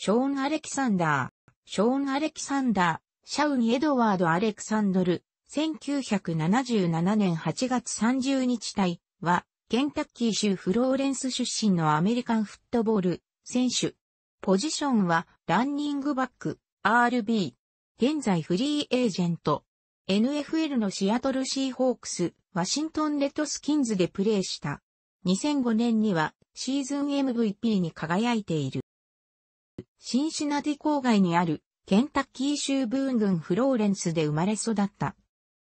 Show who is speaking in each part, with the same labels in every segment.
Speaker 1: ショーン・アレキサンダー、ショーン・アレキサンダー、シャウン・エドワード・アレクサンドル、1977年8月30日隊は、ケンタッキー州フローレンス出身のアメリカンフットボール選手。ポジションはランニングバック、RB。現在フリーエージェント。NFL のシアトルシーホークス、ワシントンレッドスキンズでプレーした。2005年にはシーズン MVP に輝いている。シンシナティ郊外にあるケンタッキー州ブーン郡フローレンスで生まれ育った。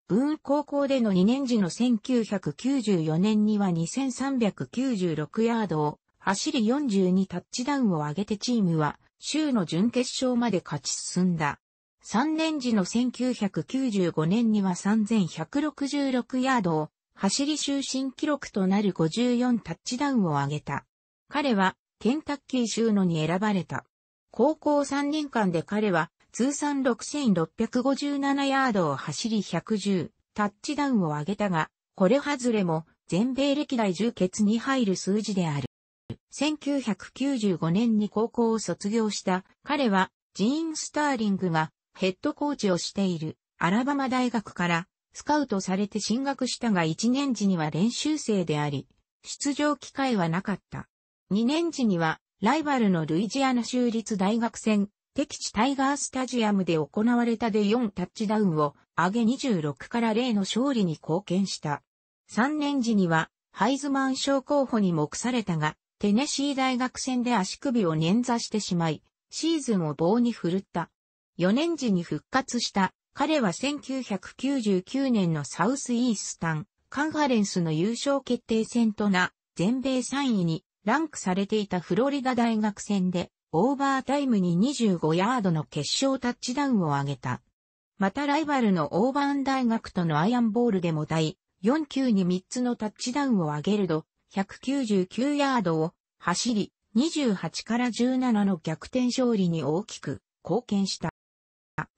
Speaker 1: ブーン高校での2年時の1994年には2396ヤードを走り42タッチダウンを上げてチームは州の準決勝まで勝ち進んだ。3年時の1995年には3166ヤードを走り終身記録となる54タッチダウンを上げた。彼はケンタッキー州のに選ばれた。高校3年間で彼は通算6657ヤードを走り110タッチダウンを挙げたが、これ外れも全米歴代10決に入る数字である。1995年に高校を卒業した彼はジーン・スターリングがヘッドコーチをしているアラバマ大学からスカウトされて進学したが1年時には練習生であり、出場機会はなかった。2年時にはライバルのルイジアナ州立大学戦、敵地タイガースタジアムで行われたで4タッチダウンを上げ26から0の勝利に貢献した。3年時にはハイズマン賞候補に目されたが、テネシー大学戦で足首を捻挫してしまい、シーズンを棒に振るった。4年時に復活した彼は1999年のサウスイースタンカンファレンスの優勝決定戦とな全米3位にランクされていたフロリダ大学戦で、オーバータイムに25ヤードの決勝タッチダウンを挙げた。またライバルのオーバーン大学とのアイアンボールでも対、4球に3つのタッチダウンを挙げると、199ヤードを走り、28から17の逆転勝利に大きく貢献した。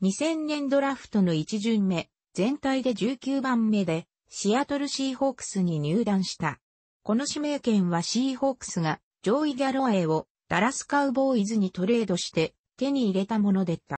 Speaker 1: 2000年ドラフトの1巡目、全体で19番目で、シアトルシーホークスに入団した。この指名権はシーホークスがジョーイ・ギャロアエをダラスカウボーイズにトレードして手に入れたものでった。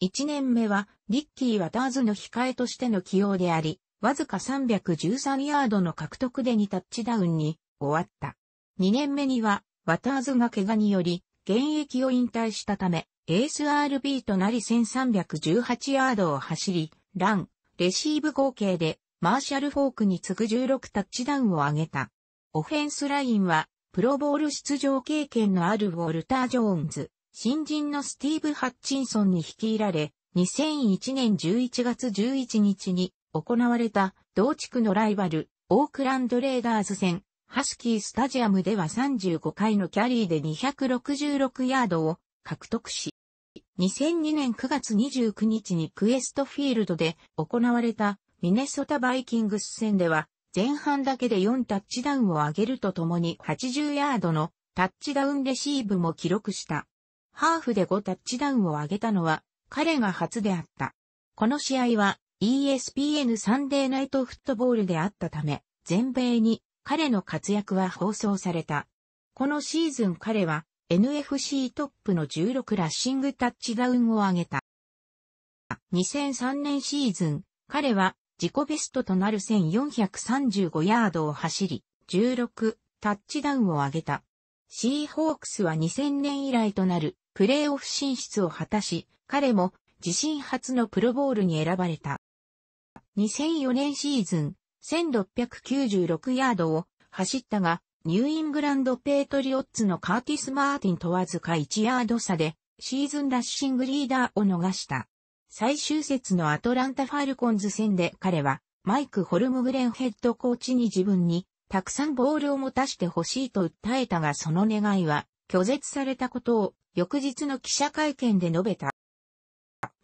Speaker 1: 1年目はリッキー・ワターズの控えとしての起用であり、わずか313ヤードの獲得で2タッチダウンに終わった。2年目にはワターズが怪我により現役を引退したため、エース RB となり1318ヤードを走り、ラン、レシーブ合計でマーシャル・フォークに次ぐ16タッチダウンを挙げた。オフェンスラインは、プロボール出場経験のあるウォルター・ジョーンズ、新人のスティーブ・ハッチンソンに率いられ、2001年11月11日に行われた同地区のライバル、オークランド・レーダーズ戦、ハスキースタジアムでは35回のキャリーで266ヤードを獲得し、2002年9月29日にクエストフィールドで行われたミネソタバイキングス戦では、前半だけで4タッチダウンを上げるとともに80ヤードのタッチダウンレシーブも記録した。ハーフで5タッチダウンを上げたのは彼が初であった。この試合は ESPN サンデーナイトフットボールであったため、全米に彼の活躍は放送された。このシーズン彼は NFC トップの16ラッシングタッチダウンを上げた。2003年シーズン、彼は自己ベストとなる1435ヤードを走り、16タッチダウンを挙げた。シーホークスは2000年以来となるプレーオフ進出を果たし、彼も自身初のプロボールに選ばれた。2004年シーズン、1696ヤードを走ったが、ニューイングランドペートリオッツのカーティス・マーティンとわずか1ヤード差で、シーズンラッシングリーダーを逃した。最終節のアトランタ・ファルコンズ戦で彼は、マイク・ホルムグレンヘッドコーチに自分に、たくさんボールを持たしてほしいと訴えたがその願いは、拒絶されたことを、翌日の記者会見で述べた。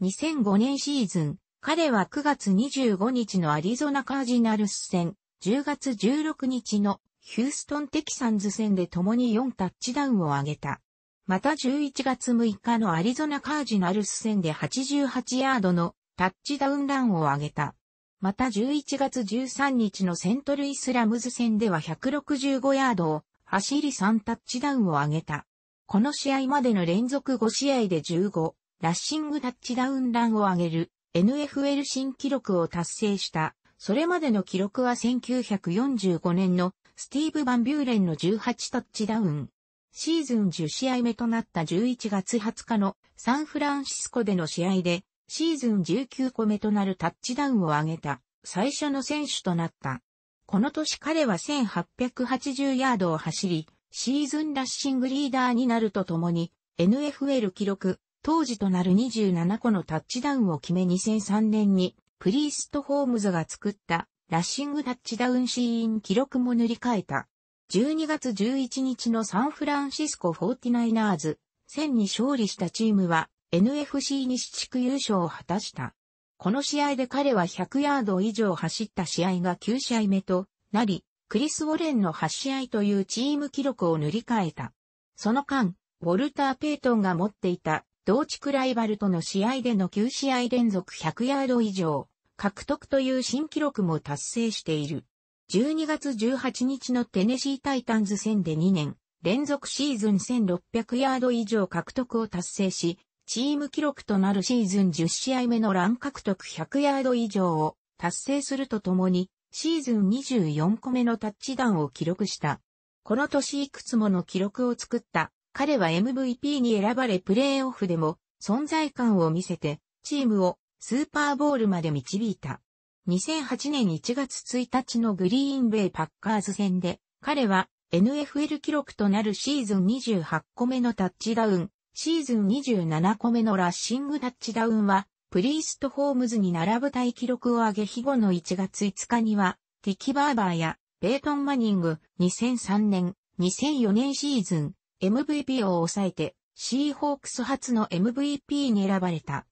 Speaker 1: 2005年シーズン、彼は9月25日のアリゾナカージナルス戦、10月16日のヒューストンテキサンズ戦で共に4タッチダウンを挙げた。また11月6日のアリゾナカージナルス戦で88ヤードのタッチダウンランを挙げた。また11月13日のセントルイスラムズ戦では165ヤードを走り3タッチダウンを挙げた。この試合までの連続5試合で15、ラッシングタッチダウンランを上げる NFL 新記録を達成した。それまでの記録は1945年のスティーブ・バンビューレンの18タッチダウン。シーズン10試合目となった11月20日のサンフランシスコでの試合で、シーズン19個目となるタッチダウンを挙げた最初の選手となった。この年彼は1880ヤードを走り、シーズンラッシングリーダーになるとともに、NFL 記録、当時となる27個のタッチダウンを決め2003年に、プリースト・ホームズが作ったラッシングタッチダウンシーン記録も塗り替えた。12月11日のサンフランシスコ 49ers 戦に勝利したチームは NFC 西地区優勝を果たした。この試合で彼は100ヤード以上走った試合が9試合目となり、クリス・ウォレンの8試合というチーム記録を塗り替えた。その間、ウォルター・ペイトンが持っていた同地区ライバルとの試合での9試合連続100ヤード以上獲得という新記録も達成している。12月18日のテネシータイタンズ戦で2年、連続シーズン1600ヤード以上獲得を達成し、チーム記録となるシーズン10試合目のラン獲得100ヤード以上を達成するとともに、シーズン24個目のタッチダウンを記録した。この年いくつもの記録を作った、彼は MVP に選ばれプレーオフでも存在感を見せて、チームをスーパーボールまで導いた。2008年1月1日のグリーンベイパッカーズ戦で、彼は NFL 記録となるシーズン28個目のタッチダウン、シーズン27個目のラッシングタッチダウンは、プリースト・ホームズに並ぶ大記録を上げ、日後の1月5日には、ティキ・バーバーや、ベートン・マニング、2003年、2004年シーズン、MVP を抑えて、シーホークス初の MVP に選ばれた。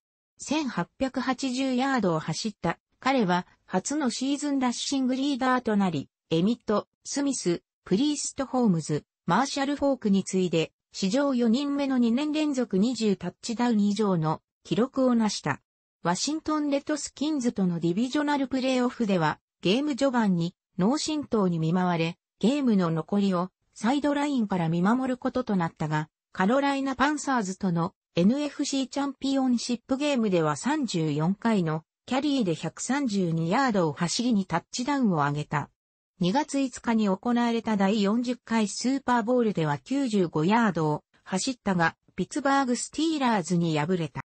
Speaker 1: 1880ヤードを走った彼は初のシーズンラッシングリーダーとなり、エミット、スミス、プリースト・ホームズ、マーシャル・フォークに次いで、史上4人目の2年連続20タッチダウン以上の記録を成した。ワシントン・レッドスキンズとのディビジョナルプレイオフでは、ゲーム序盤に脳震盪に見舞われ、ゲームの残りをサイドラインから見守ることとなったが、カロライナ・パンサーズとの NFC チャンピオンシップゲームでは34回のキャリーで132ヤードを走りにタッチダウンを挙げた。2月5日に行われた第40回スーパーボールでは95ヤードを走ったが、ピッツバーグスティーラーズに敗れた。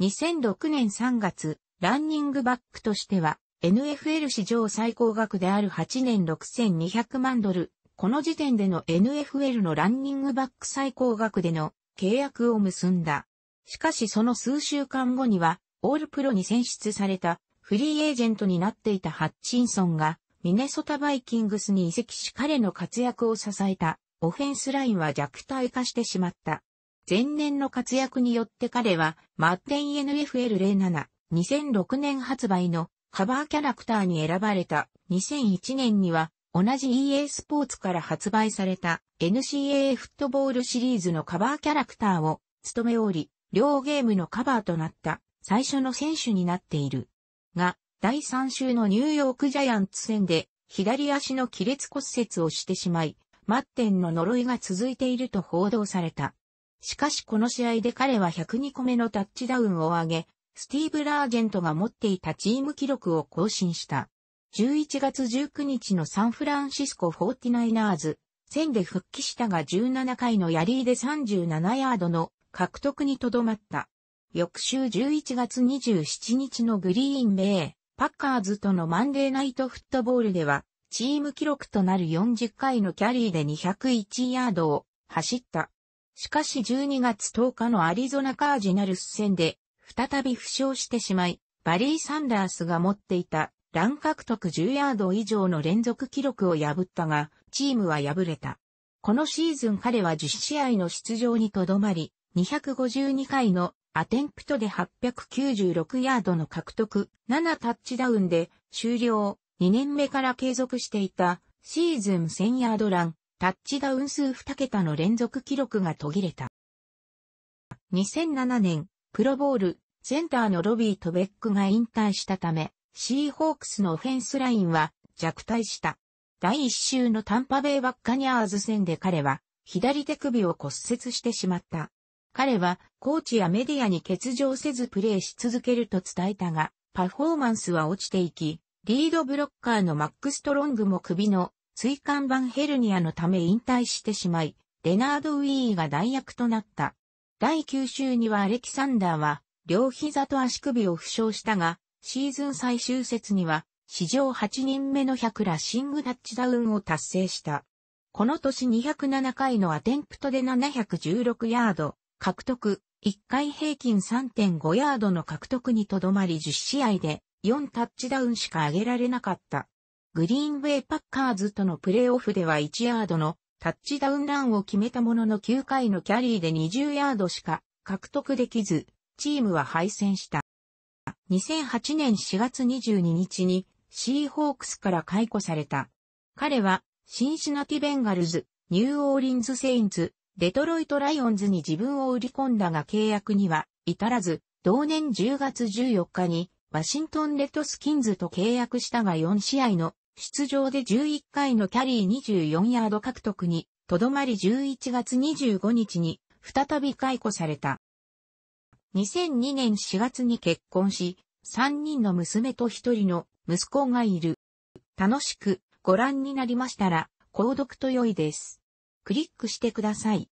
Speaker 1: 2006年3月、ランニングバックとしては、NFL 史上最高額である8年6200万ドル。この時点での NFL のランニングバック最高額での契約を結んだ。しかしその数週間後には、オールプロに選出されたフリーエージェントになっていたハッチンソンが、ミネソタバイキングスに移籍し彼の活躍を支えたオフェンスラインは弱体化してしまった。前年の活躍によって彼は、マッテン NFL07、2006年発売のカバーキャラクターに選ばれた。2001年には、同じ EA スポーツから発売された NCAA フットボールシリーズのカバーキャラクターを務めおり、両ゲームのカバーとなった最初の選手になっている。が、第3週のニューヨークジャイアンツ戦で左足の亀裂骨折をしてしまい、マッテンの呪いが続いていると報道された。しかしこの試合で彼は102個目のタッチダウンを上げ、スティーブ・ラージェントが持っていたチーム記録を更新した。11月19日のサンフランシスコ 49ers 戦で復帰したが17回のヤリーで37ヤードの獲得にとどまった。翌週11月27日のグリーンベイ、パッカーズとのマンデーナイトフットボールでは、チーム記録となる40回のキャリーで201ヤードを走った。しかし12月10日のアリゾナカージナルス戦で、再び負傷してしまい、バリー・サンダースが持っていた、ラン獲得10ヤード以上の連続記録を破ったが、チームは敗れた。このシーズン彼は10試合の出場にとどまり、252回のアテンプトで896ヤードの獲得、7タッチダウンで終了、2年目から継続していたシーズン1000ヤードラン、タッチダウン数2桁の連続記録が途切れた。2007年、プロボール、センターのロビー・とベックが引退したため、シーホークスのオフェンスラインは弱体した。第1週のタンパベイ・バッカニャーズ戦で彼は左手首を骨折してしまった。彼はコーチやメディアに欠場せずプレーし続けると伝えたが、パフォーマンスは落ちていき、リードブロッカーのマック・ストロングも首の椎間板ヘルニアのため引退してしまい、レナード・ウィーが代役となった。第9週にはアレキサンダーは、両膝と足首を負傷したが、シーズン最終節には、史上8人目の100ラッシングタッチダウンを達成した。この年207回のアテンプトで716ヤード、獲得、1回平均3.5ヤードの獲得にとどまり10試合で4タッチダウンしか上げられなかった。グリーンウェイパッカーズとのプレーオフでは1ヤードのタッチダウンランを決めたものの9回のキャリーで20ヤードしか獲得できず、チームは敗戦した。2008年4月22日にシーホークスから解雇された。彼はシンシナティベンガルズ、ニューオーリンズセインズ、デトロイトライオンズに自分を売り込んだが契約には至らず、同年10月14日にワシントンレッドスキンズと契約したが4試合の出場で11回のキャリー24ヤード獲得に、とどまり11月25日に再び解雇された。2002年4月に結婚し、3人の娘と1人の息子がいる。楽しくご覧になりましたら、購読と良いです。クリックしてください。